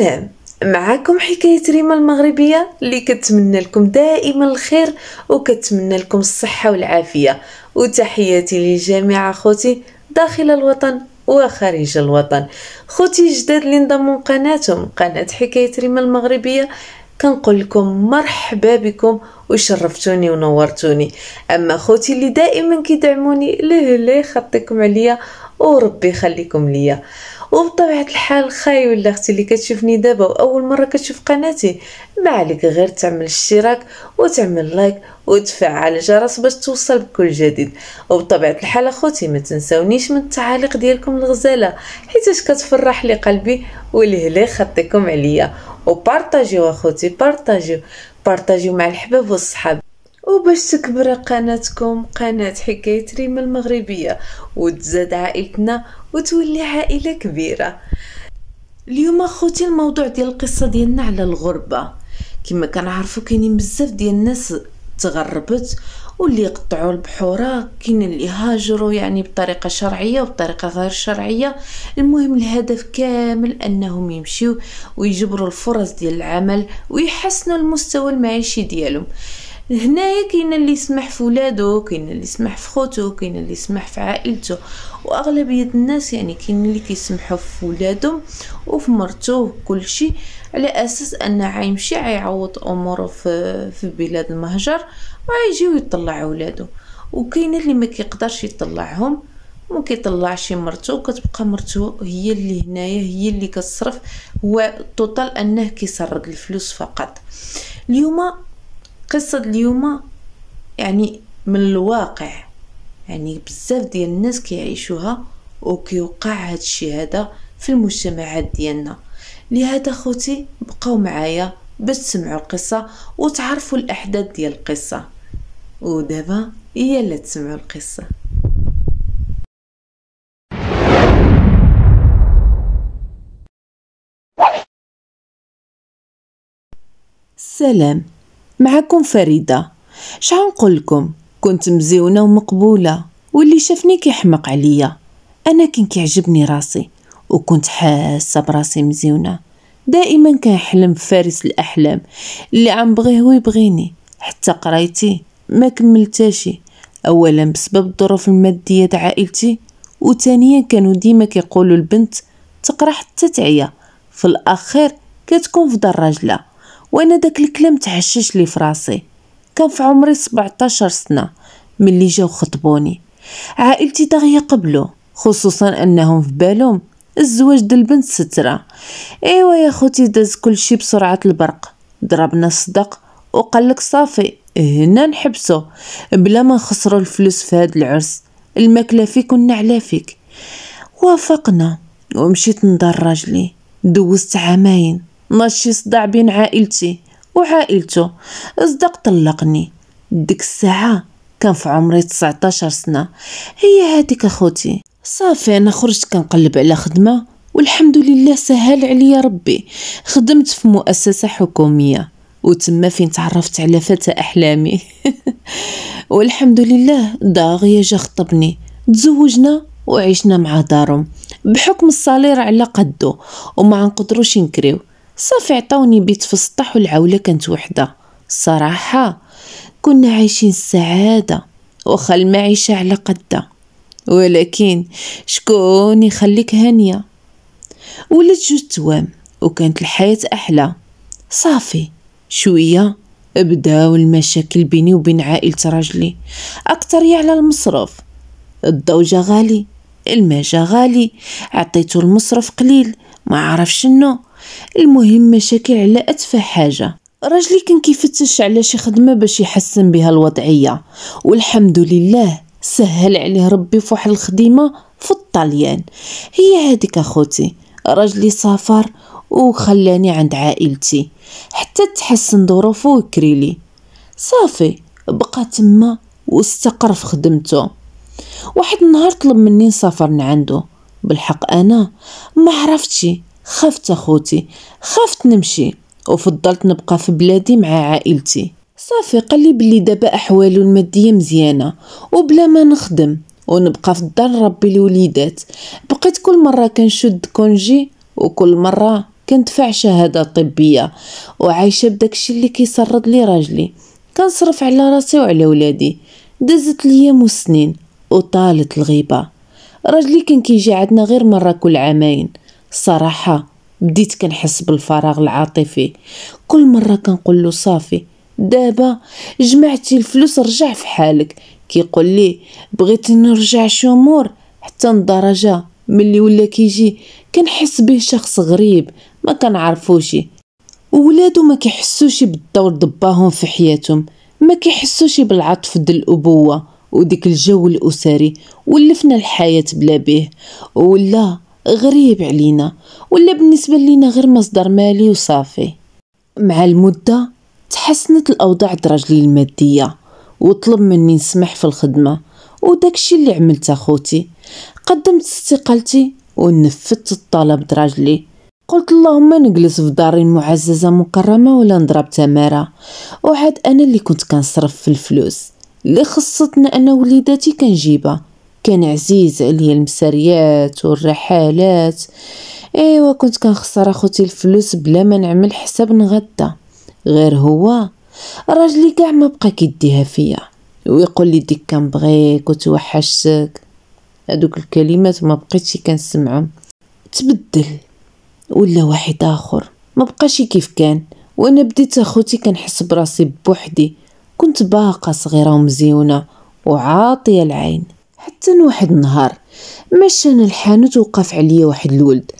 سلام معكم حكاية ريما المغربية اللي كتمنى لكم دائما الخير وكتمنى لكم الصحة والعافية وتحياتي للجامعة خوتي داخل الوطن وخارج الوطن خوتي جداد اللي انضموا قناتهم قناة حكاية ريما المغربية كنقول لكم مرحبا بكم وشرفتوني ونورتوني اما خوتي اللي دائما كيدعموني لا خطيكم عليا وربي يخليكم ليا وبطبيعه الحال خاي ولا اختي اللي كتشوفني دابا واول مره كتشوف قناتي ما عليك غير تعمل اشتراك وتعمل لايك وتفعل الجرس باش توصل بكل جديد وبطبيعه الحال اخوتي ما تنساونيش من التعاليق ديالكم الغزاله حيتاش كتفرح لي قلبي ولهلي خطيكم عليا وبارطاجيو اخوتي بارطاجيو بارطاجيو مع الحباب والصحاب وباش تكبر قناتكم قناة حكاية ريما المغربية وتزاد عائلتنا وتولي عائلة كبيرة اليوم اخوتي الموضوع ديال القصة ديالنا على الغربة كما كنعرفو كاينين بزاف ديال الناس تغربت واللي يقطعوا البحوره كاين اللي هاجروا يعني بطريقه شرعيه وبطريقه غير شرعيه المهم الهدف كامل انهم يمشيو ويجبروا الفرص ديال العمل ويحسنوا المستوى المعيشي ديالهم هنايا كاين اللي يسمح في ولادو كاين اللي يسمح في خوتو كاين اللي يسمح في عائلته واغلبيه الناس يعني كاين اللي كيسمحوا في ولادهم وفي كل كلشي على اساس ان عايمشي عيعوض اموره في في بلاد المهجر وغيجيو يطلع ولادو وكاين اللي ما كيقدرش يطلعهم ما كيطلعش مرتو كتبقى مرتو هي اللي هنايا هي اللي كتصرف هو توتال انه كيسرد الفلوس فقط اليوم قصة اليوم يعني من الواقع يعني بزاف ديال الناس كيعيشوها وكيوقع الشيء هذا في المجتمعات ديالنا لهذا خوتي بقاو معايا باش تسمعوا القصه وتعرفوا الاحداث ديال القصه ودابا هي اللي تسمعوا القصه سلام معكم فريدة شحال نقولكم كنت مزيونة ومقبولة واللي شافني كيحمق عليا أنا كان كيعجبني راسي وكنت حاسة براسي مزيونة دائما كنحلم بفارس الأحلام اللي عم بغيه ويبغيني حتى قرايتي ما كملتاشي أولا بسبب الظروف المادية د عائلتي وثانيا كانوا ديما كيقولوا البنت تقرا حتى تعيا في الأخير كتكون في دار راجله وانا داك الكلام تحشش لي فراسي كان في عمري 17 سنه ملي جاو خطبوني عائلتي داغيه قبلو خصوصا انهم في بالهم الزواج ديال البنت سترة ايوا يا خوتي داز كلشي بسرعه البرق ضربنا الصدق لك صافي هنا نحبسو بلا ما نخسرو الفلوس في هاد العرس الماكله فيك والنعله فيك وافقنا ومشيت ندار راجلي دوزت عامين ماشي صداع بين عائلتي وعائلته صدق طلقني ديك الساعة كان في عمري 19 سنة هي هاديك اخوتي صافي انا خرجت كنقلب على خدمة والحمد لله سهل عليا ربي خدمت في مؤسسة حكومية وتما فين تعرفت على فتى احلامي والحمد لله داغية جا خطبني تزوجنا وعشنا مع دارهم بحكم الصالير على قدو وما نقدروش نكريو صافي عطاوني بيت في السطح والعولة كانت وحدة الصراحة كنا عايشين السعادة واخا المعيشة على قدها ولكن شكون يخليك هانية ولات جوج توام وكانت الحياة أحلى صافي شوية بداو المشاكل بيني وبين عائلة راجلي اكثر على المصروف الضوجة غالي الماجة غالي عطيتو المصرف قليل ما عرف شنو المهم مشاكل على اتفه حاجه راجلي كان كيفتش على شي خدمه باش يحسن بها الوضعيه والحمد لله سهل عليه ربي فواحد الخدمه في الطليان هي هذيك اخوتي راجلي سافر وخلاني عند عائلتي حتى تحسن ظروفه وكريلي صافي بقى تما واستقر في خدمته واحد النهار طلب مني نسافر لعندو بالحق انا ما عرفتش خفت اخوتي خفت نمشي وفضلت نبقى في بلادي مع عائلتي صافي قال لي بلي دابا احوالو الماديه مزيانه وبلا ما نخدم ونبقى في الدار نربي الوليدات بقيت كل مره كنشد كونجي وكل مره كندفع شهاده طبيه وعايشه بداكشي اللي كيسرد لي راجلي كنصرف على راسي وعلى ولادي دازت ليام وسنين وطالت الغيبه راجلي كان كيجي عندنا غير مره كل عامين صراحة بديت كنحس بالفراغ العاطفي كل مرة كنقول له صافي دابا جمعتي الفلوس رجع في حالك كيقول لي بغيت نرجع شمور حتى لدرجة ملي ولا كيجي كنحس به شخص غريب ما كنعرفوش وولادو ما كيحسوش بالدور دباهم في حياتهم ما كيحسوش بالعطف ديال الابوه وديك الجو الاسري ولفنا الحياه بلا بيه ولا غريب علينا ولا بالنسبة لينا غير مصدر مالي وصافي مع المدة تحسنت الأوضاع درجلي المادية وطلب مني نسمح في الخدمة وداكشي اللي عملت أخوتي قدمت استقالتي ونفذت الطلب درجلي قلت اللهم نجلس في دار معززة مكرمة ولا نضرب تمارة وعاد أنا اللي كنت كنصرف في الفلوس اللي خصتنا أنا وليداتي كنجيبها كان عزيز عليا المساريات والرحالات ايوا كنت كنخسر اخوتي الفلوس بلا ما نعمل حساب نغدا غير هو راجلي كاع ما بقى كيديها فيا ويقول لي ديك كنبغيك وتوحشتك هذوك الكلمات ما بقيتش كنسمعهم تبدل ولا واحد اخر ما بقاش كيف كان وانا بديت اخوتي كنحس براسي بوحدي كنت باقه صغيره ومزيونه وعاطيه العين حتى واحد النهار مشى انا الحانوت وقف عليا واحد الولد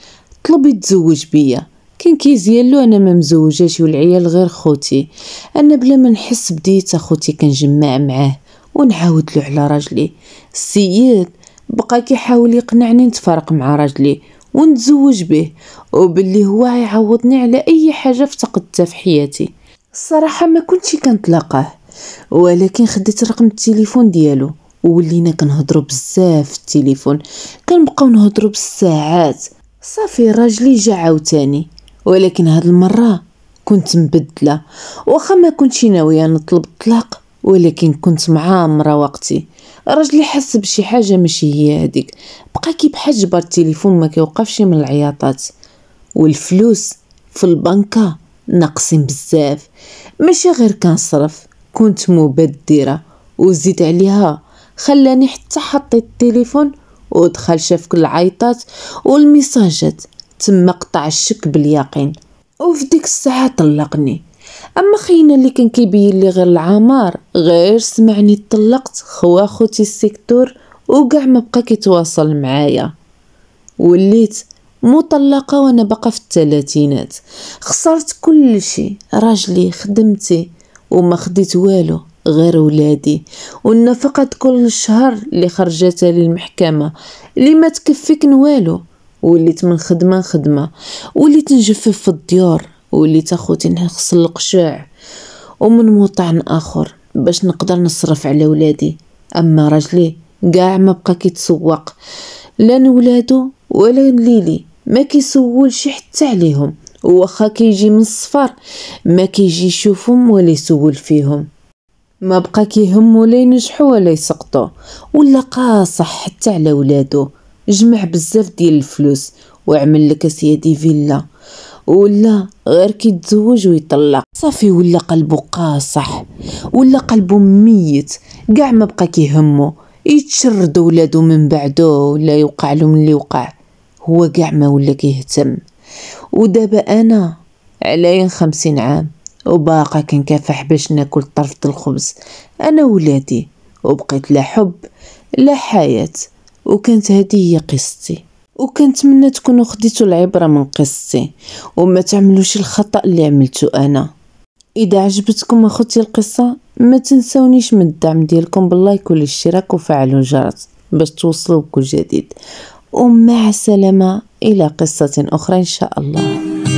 طلب يتزوج بيا كان له انا ما مزوجاش والعيال غير خوتي انا بلا ما نحس بديت اخوتي كنجمع معاه ونعاود له على راجلي السيد بقى كيحاول يقنعني نتفارق مع راجلي ونتزوج به وباللي هو يعوضني على اي حاجه افتقدتها في حياتي الصراحه ما كنتش كنتلاقاه ولكن خديت رقم التليفون ديالو وولينا كنهضروا بزاف في التليفون كنبقاو نهضروا بالساعات صافي راجلي جا عاوتاني ولكن هاد المره كنت مبدله واخا ما كنتش ناويه نطلب الطلاق ولكن كنت معامره وقتي راجلي حس بشي حاجه ماشي هي هذيك بقى كيبحال جبر التليفون ما كيوقفش من العياطات والفلوس في البنكه ناقصين بزاف ماشي غير كنصرف كنت مبدره وزيد عليها خلاني حتى حطيت التليفون ودخل شاف كل العيطات والميساجات تما قطع الشك باليقين وفي ديك الساعه طلقني اما خينا اللي كان كيبين لي غير العمار غير سمعني طلقت خوا خوتي السيكتور وكاع ما بقى كيتواصل معايا وليت مطلقه وانا باقا في الثلاثينات خسرت كل شيء راجلي خدمتي وما خديت والو غير ولادي والنفقة كل شهر اللي خرجتها للمحكمة اللي ما تكفيك والو وليت من خدمة لخدمة وليت نجفف في الديور وليت اخوتي نخص القشاع ومن مطعن اخر باش نقدر نصرف على ولادي اما راجلي كاع ما بقى كيتسوق لا نولادو ولا ليلي ما كيسولش حتى عليهم واخا كيجي من الصفر ما كيجي يشوفهم ولا يسول فيهم ما بقى كيهمو لا ينجحو ولا يسقطو ولا قاصح حتى على ولادو جمع بزاف ديال الفلوس وعمل لك سيدي فيلا ولا غير كيتزوج ويطلق صافي ولا قلبو قاصح ولا قلبو ميت كاع ما بقى كيهمو يتشرد ولادو من بعدو ولا يوقع من اللي وقع هو كاع ما ولا كيهتم ودابا انا علي خمسين عام وباقا كنكافح باش ناكل طرف الخبز انا ولادي وبقيت لا حب لا حياة وكانت هذه هي قصتي وكنتمنى تكونوا خديتوا العبره من قصتي وما تعملوش الخطا اللي عملته انا اذا عجبتكم اخوتي القصه ما تنسونيش من الدعم ديالكم باللايك والاشتراك وفعلوا الجرس باش توصلوا بكل جديد ومع السلامه الى قصه اخرى ان شاء الله